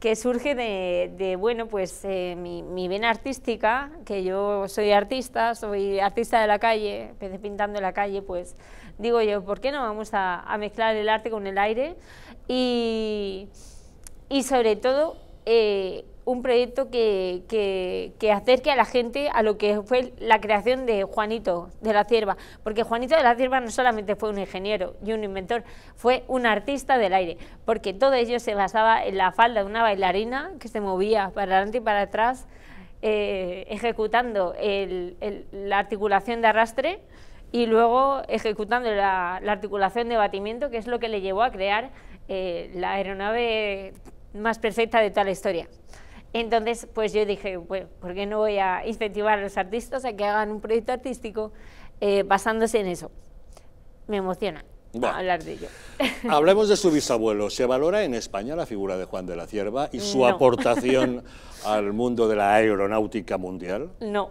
que surge de, bueno, pues eh, mi, mi, vena artística, que yo soy artista, soy artista de la calle, empecé pintando en la calle, pues digo yo, ¿por qué no vamos a, mezclar el arte con el aire? Y, sobre todo, eh, un proyecto que, que, acerque a la gente a lo que fue la creación de Juanito de la Cierva, porque Juanito de la Cierva no solamente fue un ingeniero y un inventor, fue un artista del aire, porque todo ello se basaba en la falda de una bailarina que se movía para adelante y para atrás, eh, ejecutando la articulación de arrastre y luego ejecutando la, articulación de batimiento, que es lo que le llevó a crear eh, la aeronave más perfecta de toda la historia. Entonces, pues yo dije, ¿por qué no voy a incentivar a los artistas a que hagan un proyecto artístico eh, basándose en eso? Me emociona. hablar de ello. [laughs] Hablemos de su bisabuelo. ¿Se valora en España la figura de Juan de la Cierva y su aportación [laughs] al mundo de la aeronáutica mundial? No.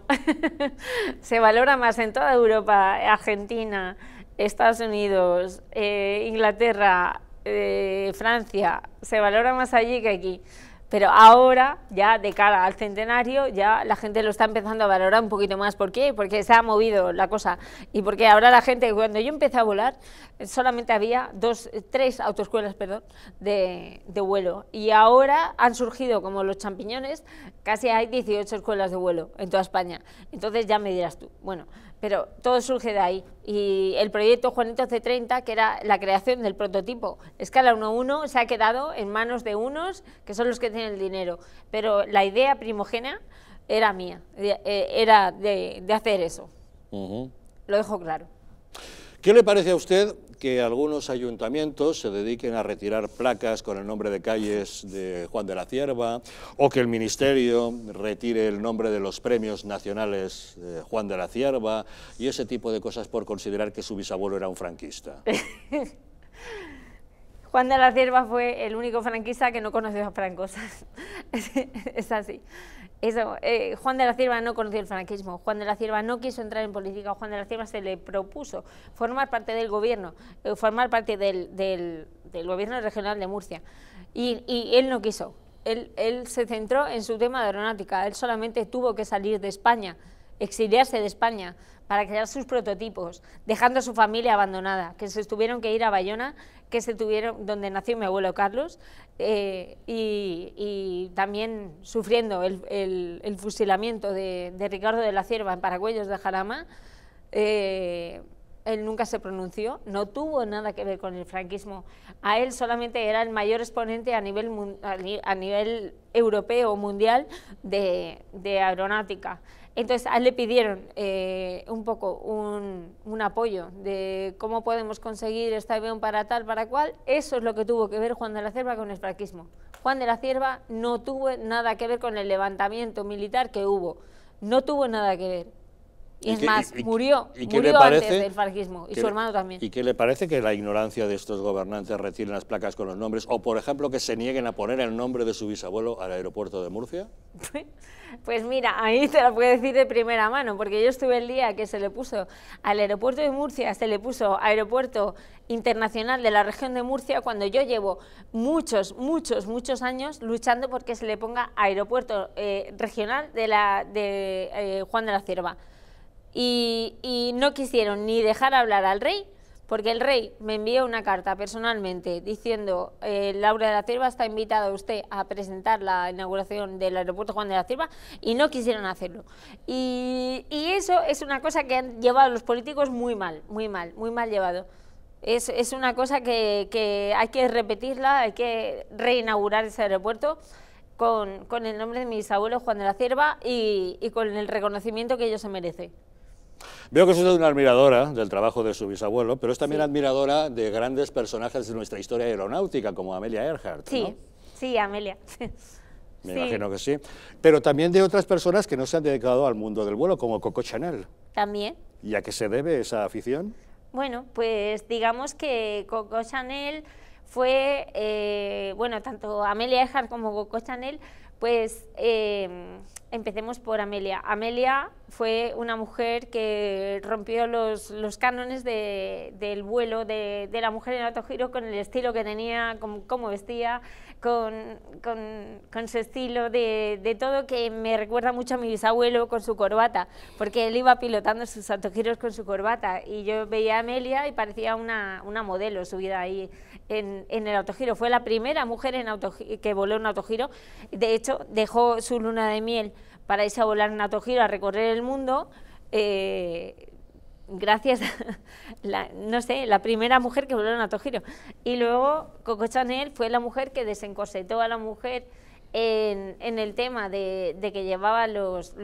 [laughs] Se valora más en toda Europa, Argentina, Estados Unidos, eh, Inglaterra, eh, Francia. Se valora más allí que aquí. Pero ahora, ya de cara al centenario, ya la gente lo está empezando a valorar un poquito más. ¿Por qué? Porque se ha movido la cosa. Y porque ahora la gente, cuando yo empecé a volar, solamente había dos, tres autoescuelas perdón, de, de vuelo. Y ahora han surgido, como los champiñones, casi hay 18 escuelas de vuelo en toda España. Entonces ya me dirás tú. Bueno, pero todo surge de ahí. Y el proyecto Juanitos de 30, que era la creación del prototipo escala 1-1, se ha quedado en manos de unos que son los que tienen el dinero. Pero la idea primogénea era mía, eh, era de, hacer eso. Lo dejo claro. ¿Qué le parece a usted que algunos ayuntamientos se dediquen a retirar placas con el nombre de calles de Juan de la Cierva o que el Ministerio retire el nombre de los premios nacionales de Juan de la Cierva y ese tipo de cosas por considerar que su bisabuelo era un franquista? [laughs] Juan de la Cierva fue el único franquista que no conoció a francosas. [laughs] es así. Eso, eh, Juan de la Cierva no conoció el franquismo, Juan de la Cierva no quiso entrar en política, Juan de la Cierva se le propuso formar parte del gobierno, eh, formar parte del, gobierno regional de Murcia. Y, él no quiso, él se centró en su tema de aeronáutica, él solamente tuvo que salir de España exiliarse de España para crear sus prototipos, dejando a su familia abandonada, que se tuvieron que ir a Bayona, que se tuvieron, donde nació mi abuelo Carlos, eh, y, también sufriendo el, fusilamiento de, Ricardo de la Cierva en Paracuellos de Jarama, eh, él nunca se pronunció, no tuvo nada que ver con el franquismo. A él solamente era el mayor exponente a nivel, a nivel europeo o mundial de, de aeronáutica. Entonces le pidieron eh, un poco un, apoyo de cómo podemos conseguir este avión para tal, para cual. Eso es lo que tuvo que ver Juan de la Cierva con el franquismo. Juan de la Cierva no tuvo nada que ver con el levantamiento militar que hubo. No tuvo nada que ver. Y, es más, murió, y, murió parece, antes del y su hermano también. ¿Y qué le parece que la ignorancia de estos gobernantes retiren las placas con los nombres? O, por ejemplo, que se nieguen a poner el nombre de su bisabuelo al aeropuerto de Murcia. [laughs] Pues mira, ahí te lo puedo decir de primera mano, porque yo estuve el día que se le puso al aeropuerto de Murcia, se le puso aeropuerto internacional de la región de Murcia, cuando yo llevo muchos, muchos, muchos años luchando porque se le ponga aeropuerto eh, regional de, la, de eh, Juan de la Cierva y, no quisieron ni dejar hablar al rey, porque el rey me envió una carta personalmente diciendo eh, Laura de la Cierva está invitada a usted a presentar la inauguración del aeropuerto Juan de la Cierva y no quisieron hacerlo. Y, eso es una cosa que han llevado los políticos muy mal, muy mal, muy mal llevado. Es, una cosa que, hay que repetirla, hay que reinaugurar ese aeropuerto con, el nombre de mis abuelos Juan de la Cierva y con el reconocimiento que ellos se merecen. Veo que es una admiradora del trabajo de su bisabuelo, pero es también admiradora de grandes personajes de nuestra historia aeronáutica, como Amelia Earhart. Sí, sí, Amelia. [laughs] Me imagino que sí. Pero también de otras personas que no se han dedicado al mundo del vuelo, como Coco Chanel. También. ¿Y a qué se debe esa afición? Bueno, pues digamos que Coco Chanel fue, eh, bueno, tanto Amelia Earhart como Coco Chanel pues em, empecemos por Amelia. Amelia fue una mujer que rompió los, cánones del vuelo de, la mujer en autogiro con el estilo que tenía, como cómo vestía, con, su estilo de, todo, que me recuerda mucho a mi bisabuelo con su corbata, porque él iba pilotando sus giros con su corbata. Y yo veía a Amelia y parecía una, una modelo subida ahí en, el autogiro. Fue la primera mujer en que voló en autogiro. De hecho, dejó su luna de miel para irse a volar en autogiro, a recorrer el mundo. Eh, gracias no sé, la primera mujer que voló en autogiro. Y luego Coco Chanel fue la mujer que desencorsetó a la mujer en, el tema de, que llevaba los,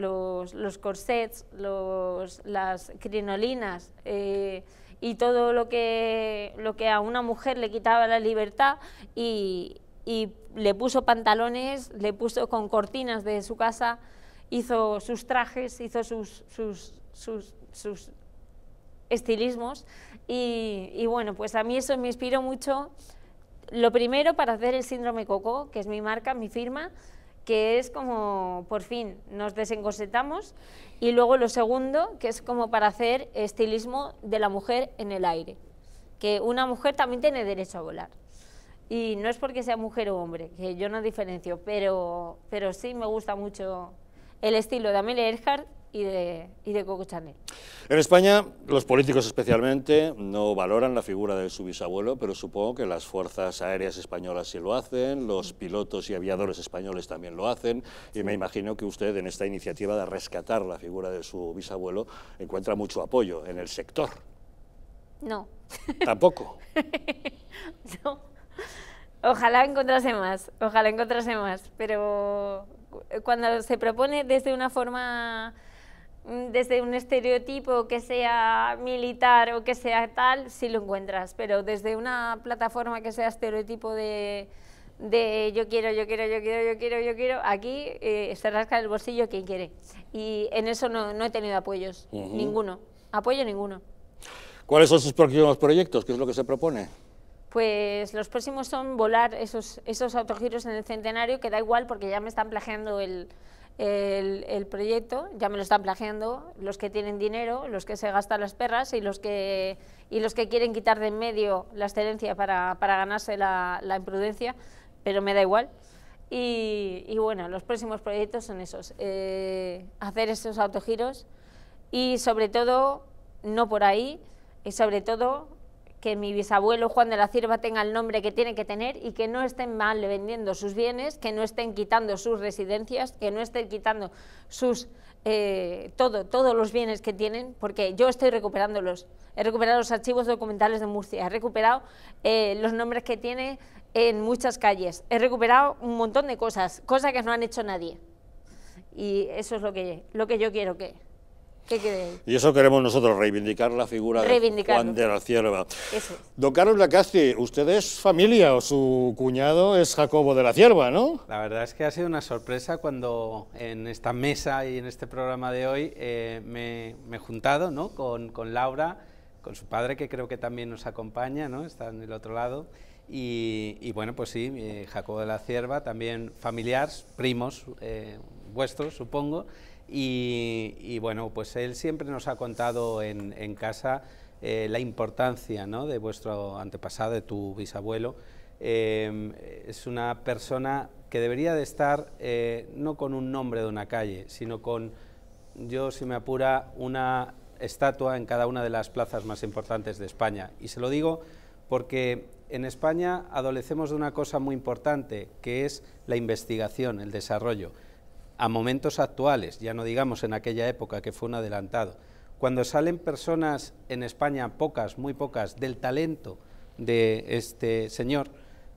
corsets, los, las crinolinas. Eh, y todo lo que, lo que a una mujer le quitaba la libertad y, le puso pantalones, le puso con cortinas de su casa, hizo sus trajes, hizo sus, sus, sus, estilismos y, bueno, pues a mí eso me inspiró mucho. Lo primero para hacer el síndrome Coco, que es mi marca, mi firma, que es como por fin nos desengosetamos, y luego lo segundo, que es como para hacer estilismo de la mujer en el aire, que una mujer también tiene derecho a volar. Y no es porque sea mujer o hombre, que yo no diferencio, pero, pero sí me gusta mucho el estilo de Amelia Earhart y de, y Coco Chanel. En España, los políticos especialmente no valoran la figura de su bisabuelo, pero supongo que las fuerzas aéreas españolas sí lo hacen, los pilotos y aviadores españoles también lo hacen, y me imagino que usted en esta iniciativa de rescatar la figura de su bisabuelo encuentra mucho apoyo en el sector. No. Tampoco. [laughs] no. Ojalá encontrase más, ojalá encontrase más, pero cuando se propone desde una forma Mm, desde un estereotipo que sea militar o que sea tal, sí lo encuentras, pero desde una plataforma que sea estereotipo de, de yo quiero, yo quiero, yo quiero, yo quiero, yo quiero, aquí eh, se rasca el bolsillo quien quiere. Y en eso no, he tenido apoyos, ninguno, apoyo ninguno. ¿Cuáles son sus próximos proyectos? ¿Qué es lo que se propone? Pues los próximos son volar esos, esos autogiros en el centenario, que da igual porque ya me están plagiando el, el, proyecto, ya me lo están plagiando, los que tienen dinero, los que se gastan las perras y los que, y los que quieren quitar de en medio la excelencia para, ganarse la, imprudencia, pero me da igual. Y, bueno, los próximos proyectos son esos, eh, hacer esos autogiros y sobre todo, no por ahí, y sobre todo que mi bisabuelo Juan de la Cierva tenga el nombre que tiene que tener y que no estén mal vendiendo sus bienes, que no estén quitando sus residencias, que no estén quitando sus eh, todo, todos los bienes que tienen, porque yo estoy recuperándolos. He recuperado los archivos documentales de Murcia, he recuperado eh, los nombres que tiene en muchas calles, he recuperado un montón de cosas, cosas que no han hecho nadie. Y eso es lo que, lo que yo quiero que, y eso queremos nosotros, reivindicar la figura de Juan de la Cierva. Don Carlos Lacazzi, usted es familia o su cuñado es Jacobo de la Cierva, ¿no? La verdad es que ha sido una sorpresa cuando en esta mesa y en este programa de hoy eh, me, he juntado ¿no? con, con Laura, con su padre que creo que también nos acompaña, ¿no? está en el otro lado. Y, bueno, pues sí, eh, Jacobo de la Cierva, también familiares, primos eh, vuestros, supongo, y, bueno, pues él siempre nos ha contado en, casa eh, la importancia de vuestro antepasado, de tu bisabuelo. Eh, es una persona que debería de estar eh, no con un nombre de una calle, sino con, yo si me apura, una estatua en cada una de las plazas más importantes de España. Y se lo digo porque en España adolecemos de una cosa muy importante, que es la investigación, el desarrollo a momentos actuales, ya no digamos en aquella época que fue un adelantado, cuando salen personas en España, pocas, muy pocas, del talento de este señor,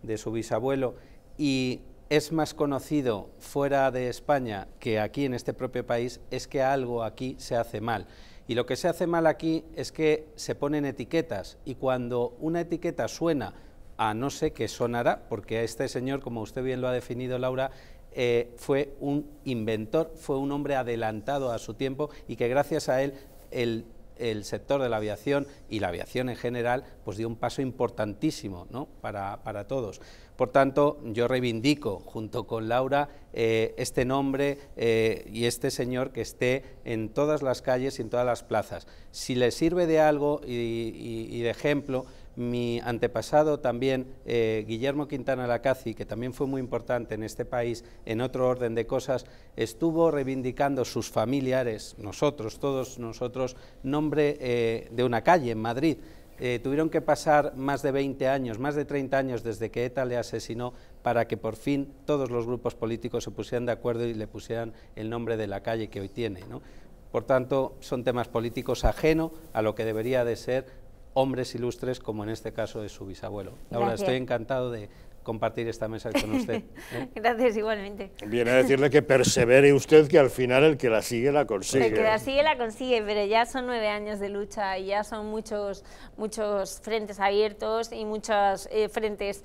de su bisabuelo, y es más conocido fuera de España que aquí en este propio país, es que algo aquí se hace mal. Y lo que se hace mal aquí es que se ponen etiquetas y cuando una etiqueta suena a no sé qué sonará, porque a este señor, como usted bien lo ha definido, Laura, eh, fue un inventor, fue un hombre adelantado a su tiempo y que gracias a él el, sector de la aviación y la aviación en general pues dio un paso importantísimo para, todos. Por tanto, yo reivindico junto con Laura eh, este nombre eh, y este señor que esté en todas las calles y en todas las plazas. Si le sirve de algo y de ejemplo, mi antepasado también, eh, Guillermo Quintana Lacazzi, que también fue muy importante en este país, en otro orden de cosas, estuvo reivindicando sus familiares, nosotros, todos nosotros, nombre eh, de una calle en Madrid. Eh, tuvieron que pasar más de 20 años, más de 30 años desde que ETA le asesinó para que por fin todos los grupos políticos se pusieran de acuerdo y le pusieran el nombre de la calle que hoy tiene. Por tanto, son temas políticos ajeno a lo que debería de ser hombres ilustres como en este caso de su bisabuelo. Ahora, estoy encantado de compartir esta mesa con usted. ¿eh? [laughs] Gracias igualmente. Viene a decirle que persevere usted, que al final el que la sigue la consigue. El que la sigue la consigue, pero ya son nueve años de lucha y ya son muchos, muchos frentes abiertos y muchos eh, frentes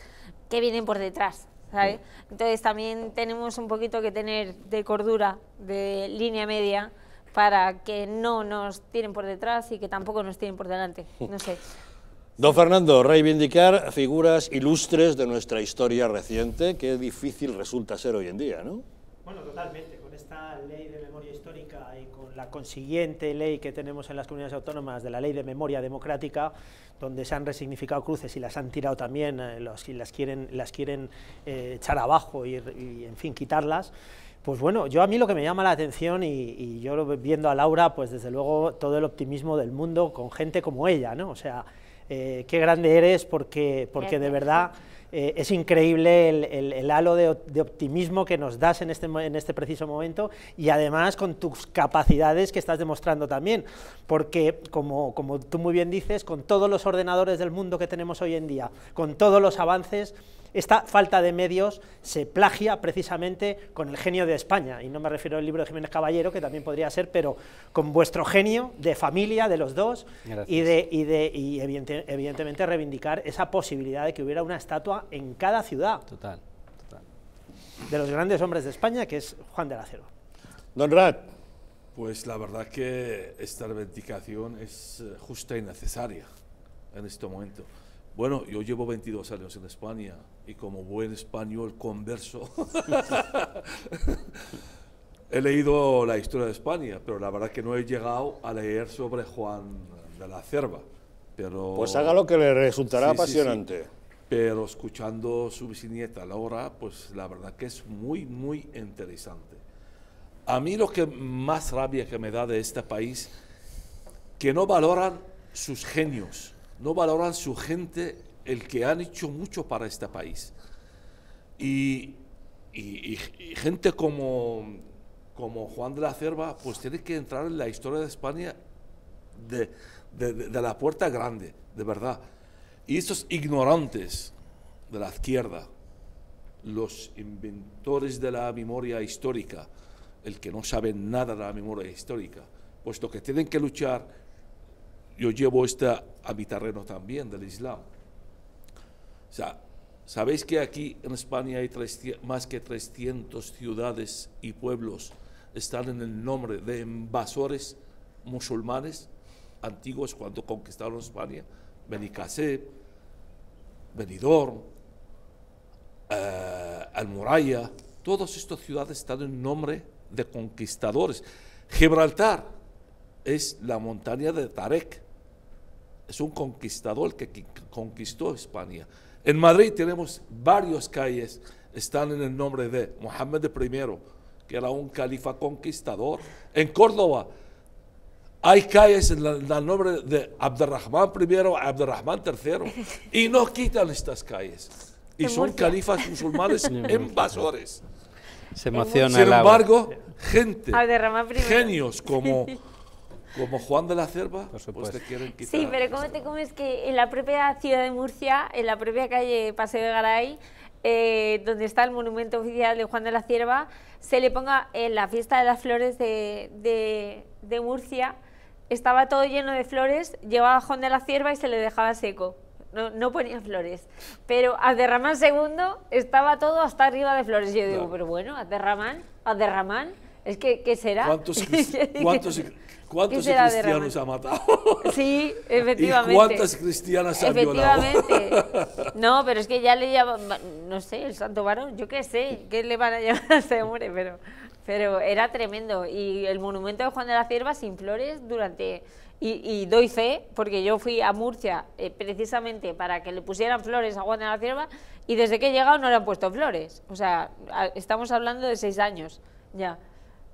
que vienen por detrás. ¿sabe? Mm. Entonces también tenemos un poquito que tener de cordura, de línea media para que no nos tiren por detrás y que tampoco nos tiren por delante. Hmm. No sé. Don Fernando, reivindicar figuras ilustres de nuestra historia reciente, qué difícil resulta ser hoy en día, ¿no? Bueno, totalmente. Con esta ley de memoria histórica y con la consiguiente ley que tenemos en las comunidades autónomas de la ley de memoria democrática, donde se han resignificado cruces y las han tirado también, eh, los, y las quieren, las quieren eh, echar abajo y, y, en fin, quitarlas, pues bueno, yo a mí lo que me llama la atención, y, yo viendo a Laura, pues desde luego todo el optimismo del mundo con gente como ella, ¿no? O sea, eh, qué grande eres porque, porque de verdad eh, es increíble el, halo de, optimismo que nos das en este, en este preciso momento y además con tus capacidades que estás demostrando también, porque como, como tú muy bien dices, con todos los ordenadores del mundo que tenemos hoy en día, con todos los avances, esta falta de medios se plagia precisamente con el genio de España, y no me refiero al libro de Jiménez Caballero, que también podría ser, pero con vuestro genio de familia, de los dos, y de, de y evidentemente reivindicar esa posibilidad de que hubiera una estatua en cada ciudad. Total, De los grandes hombres de España, que es Juan de la Don Rat. Pues la verdad que esta reivindicación es eh, justa y necesaria en este momento. Bueno, yo llevo 22 años en España y como buen español converso, [laughs] he leído la historia de España, pero la verdad que no he llegado a leer sobre Juan de la Cerva. Pero, pues haga lo que le resultará apasionante. Pero escuchando su bisnieta Laura, pues la verdad que es muy, muy interesante. A mí lo que más rabia que me da de este país, que no valoran sus genios, no valoran su gente el que han hecho mucho para este país. Y, gente como, como Juan de la Cerva, pues tiene que entrar en la historia de España de, la puerta grande, de verdad. Y estos ignorantes de la izquierda, los inventores de la memoria histórica, el que no sabe nada de la memoria histórica, puesto que tienen que luchar, yo llevo esta a mi terreno también del Islam sea, Sabéis que aquí en España hay más que 300 ciudades y pueblos están en el nombre de invasores musulmanes antiguos cuando conquistaron España, Benicase, Benidorm, eh, todas estas ciudades están en nombre de conquistadores. Gibraltar es la montaña de Tarek, es un conquistador que conquistó España. En Madrid tenemos varios calles, están en el nombre de Mohammed I, que era un califa conquistador. En Córdoba hay calles en el nombre de Abderrahman I, Abderrahman III, [laughs] y no quitan estas calles. Y son califas musulmanes [laughs] invasores. Se emociona Sin embargo, gente, genios como [laughs] como Juan de la Cierva, pues te quieren quitar. Sí, pero ¿cómo te comes que en la propia ciudad de Murcia, en la propia calle Paseo de Garay, eh, donde está el monumento oficial de Juan de la Cierva, se le ponga en la fiesta de las flores de, de, Murcia, estaba todo lleno de flores, llevaba Juan de la Cierva y se le dejaba seco. No, no ponía flores. Pero a Derramán II estaba todo hasta arriba de flores. Yo digo, pero bueno, a Derramán, a Derramán. Es que, ¿qué será? ¿Cuántos, [laughs] cuántos, cristianos ha matado? [laughs] Sí, [laughs] efectivamente. cuántas cristianas ha violado? Efectivamente. No, pero es que ya le llaman, no sé, el santo varón, yo qué sé, qué le van a llamar a ese hombre, pero, pero era tremendo. Y el monumento de Juan de la Cierva sin flores durante... Y, doy fe, porque yo fui a Murcia eh, precisamente para que le pusieran flores a Juan de la Cierva y desde que he llegado no le han puesto flores. O sea, estamos hablando de seis años ya.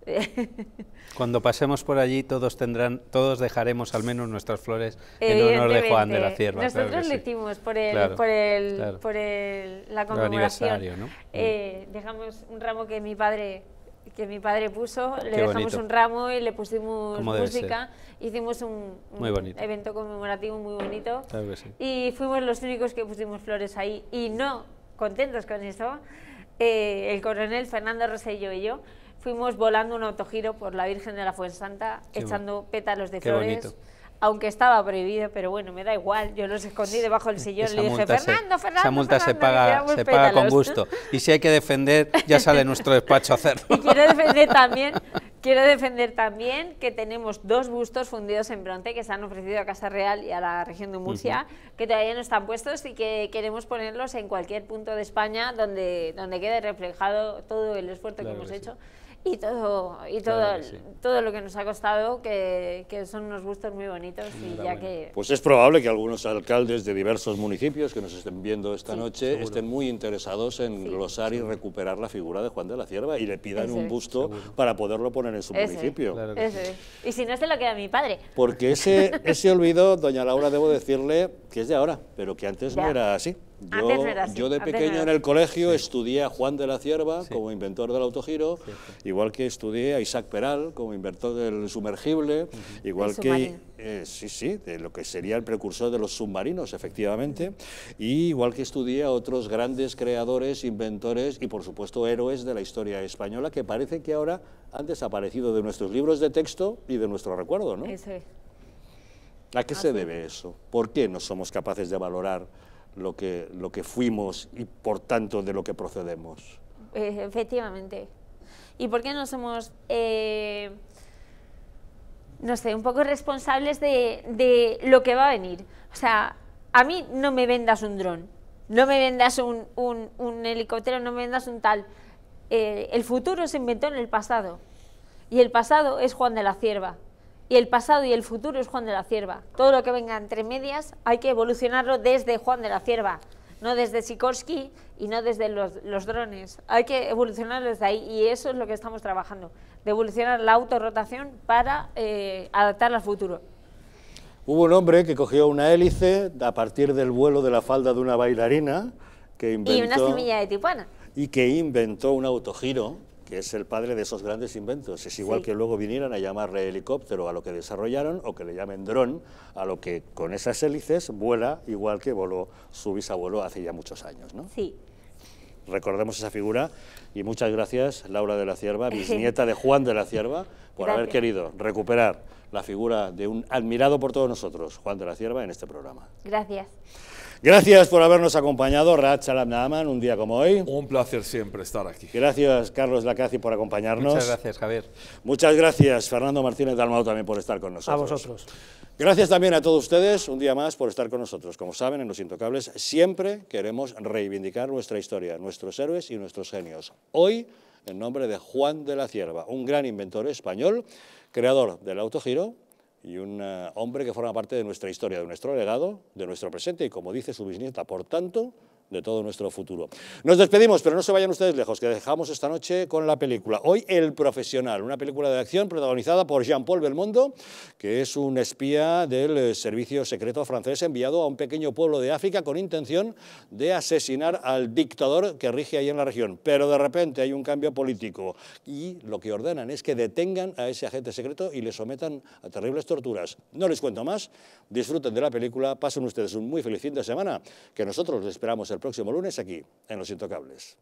[laughs] Cuando pasemos por allí todos tendrán, todos dejaremos al menos nuestras flores en honor de Juan de la Cierva. Nosotros le hicimos por, el, por, el, por el, la conmemoración. Eh, dejamos un ramo que mi padre que mi padre puso, le dejamos un ramo y le pusimos música, hicimos un, evento conmemorativo muy bonito y fuimos los únicos que pusimos flores ahí y no contentos con eso, eh, el coronel Fernando Rosello y yo fuimos volando un autogiro por la Virgen de la Fuensanta, Santa echando pétalos de flores. Aunque estaba prohibido, pero bueno, me da igual. Yo los escondí debajo del sillón y le dije, Fernando, Fernando. Esa multa se, paga, con gusto. Y si hay que defender, ya [laughs] sale nuestro despacho a hacerlo. Y quiero defender también Quiero defender también que tenemos dos bustos fundidos en bronce que se han ofrecido a Casa Real y a la región de Murcia, que todavía no están puestos y que queremos ponerlos en cualquier punto de España donde, donde quede reflejado todo el esfuerzo que hemos hecho y todo y todo, lo que nos ha costado, que, son unos gustos muy bonitos. Y ya que... Pues es probable que algunos alcaldes de diversos municipios que nos estén viendo esta noche estén muy interesados en glosar y recuperar la figura de Juan de la Cierva y le pidan un busto para poderlo poner en su municipio. Y si no, se lo queda mi padre. Porque ese, ese olvido, doña Laura, debo decirle que es de ahora, pero que antes no era así. Yo, de pequeño en el colegio estudié a Juan de la Cierva como inventor del autogiro, igual que estudié a Isaac Peral como inventor del sumergible, igual que eh, sí, sí, de lo que sería el precursor de los submarinos, efectivamente, y igual que estudié a otros grandes creadores, inventores y por supuesto héroes de la historia española que parece que ahora han desaparecido de nuestros libros de texto y de nuestro recuerdo, ¿no? ¿A qué ah, se debe eso? ¿Por qué no somos capaces de valorar lo que, lo que fuimos y por tanto de lo que procedemos. Eh, efectivamente. ¿Y por qué no somos, eh, no sé, un poco responsables de, lo que va a venir? O sea, a mí no me vendas un dron, no me vendas un, helicóptero, no me vendas un tal. Eh, el futuro se inventó en el pasado y el pasado es Juan de la Cierva y el pasado y el futuro es Juan de la Cierva. Todo lo que venga entre medias hay que evolucionarlo desde Juan de la Cierva, no desde Sikorsky y no desde los, drones. Hay que evolucionarlo desde ahí y eso es lo que estamos trabajando, de evolucionar la autorrotación para eh, adaptarla al futuro. Hubo un hombre que cogió una hélice a partir del vuelo de la falda de una bailarina que Y una semilla de tipuana. Y que inventó un autogiro que es el padre de esos grandes inventos. Es igual que luego vinieran a llamarle helicóptero a lo que desarrollaron o que le llamen dron a lo que con esas hélices vuela igual que voló su bisabuelo hace ya muchos años. ¿no? Sí, recordemos esa figura. Y muchas gracias, Laura de la Cierva, [laughs] bisnieta de Juan de la Cierva, por haber querido recuperar la figura de un admirado por todos nosotros, Juan de la Cierva, en este programa. Gracias. Gracias por habernos acompañado, Rad Salam Naaman, un día como hoy. Un placer siempre estar aquí. Gracias, Carlos Lacazzi, por acompañarnos. Muchas gracias, Javier. Muchas gracias, Fernando Martínez Dalmau, también por estar con nosotros. A vosotros. Gracias también a todos ustedes, un día más, por estar con nosotros. Como saben, en Los Intocables siempre queremos reivindicar nuestra historia, nuestros héroes y nuestros genios. Hoy, en nombre de Juan de la Cierva, un gran inventor español, creador del autogiro y un eh, hombre que forma parte de nuestra historia, de nuestro legado, de nuestro presente y, como dice su bisnieta, por tanto, de todo nuestro futuro. Nos despedimos, pero no se vayan ustedes lejos, que dejamos esta noche con la película. Hoy El Profesional, una película de acción protagonizada por Jean-Paul Belmondo, que es un espía del eh, servicio secreto francés enviado a un pequeño pueblo de África con intención de asesinar al dictador que rige ahí en la región. Pero de repente hay un cambio político y lo que ordenan es que detengan a ese agente secreto y le sometan a terribles torturas. No les cuento más, disfruten de la película, pasen ustedes un muy feliz fin de semana, que nosotros les esperamos el el próximo lunes aquí, en Los Intocables.